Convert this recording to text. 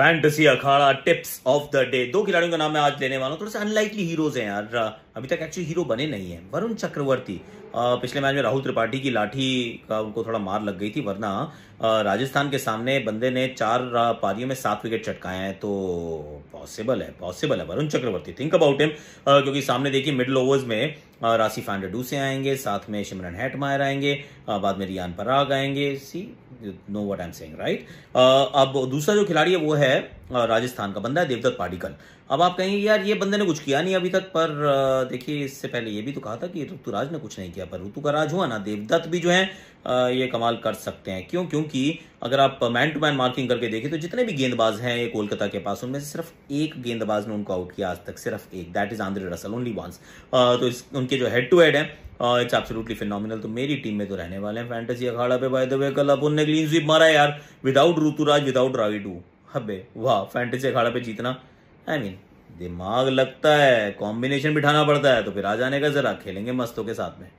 fantasy Akhada tips of the day दो खिलाड़ियों का नाम मैं आज लेने वाला हूँ थोड़े से अनलाइकली हीरोज हैं यार अभी तक एक्चुअली हीरो बने नहीं हैं वरुण चक्रवर्ती पिछले मैच में राहुल त्रिपाठी की लाठी का उनको थोड़ा मार लग गई थी वरना राजस्थान के सामने बंदे ने चार पारियों में सात विकेट चटकाए हैं तो पॉसिबल है पॉसिबल है Varun Chakravarthy think about him क्योंकि सामने देखिए मिडल ओवर्स में रासी फाइंडर से आएंगे साथ में शिमरन हेटमायर आएंगे बाद में रियान पराग आएंगे see no what I am saying right अब दूसरा जो खिलाड़ी है वो है राजस्थान का बंदा है देवदत्त पाडिकल अब आप कहेंगे यार ये बंदे ने कुछ किया नहीं अभी तक पर देखिए इससे पहले ये भी तो कहा था कि ऋतुराज ने कुछ नहीं किया पर ऋतु का राज हुआ ना देवदत्त भी जो है ये कमाल कर सकते हैं क्यों क्योंकि अगर आप मैन टू मैन मार्किंग करके देखें तो जितने भी गेंदबाज हैं ये कोलकाता के पास उनमें से सिर्फ एक गेंदबाज ने उनको आउट किया आज तक सिर्फ एक that is Andre Russell only once तो इस उन इनके जो हेड टू हेड है इट्स एब्सोल्युटली फिनोमिनल तो मेरी टीम में तो रहने वाले हैं फैंटेसी अखाड़ा पे बाय द वे कल अपन ने क्लीन स्वीप मारा यार विदाउट ऋतुराज विदाउट राविडू हबे वाह फैंटेसी अखाड़ा पे जीतना आई I मीन mean, दिमाग लगता है कॉम्बिनेशन बिठाना पड़ता है तो फिर आ जाने का जरा खेलेंगे मस्तों के साथ में